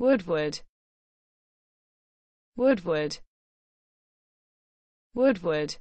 Woodward Woodward Woodward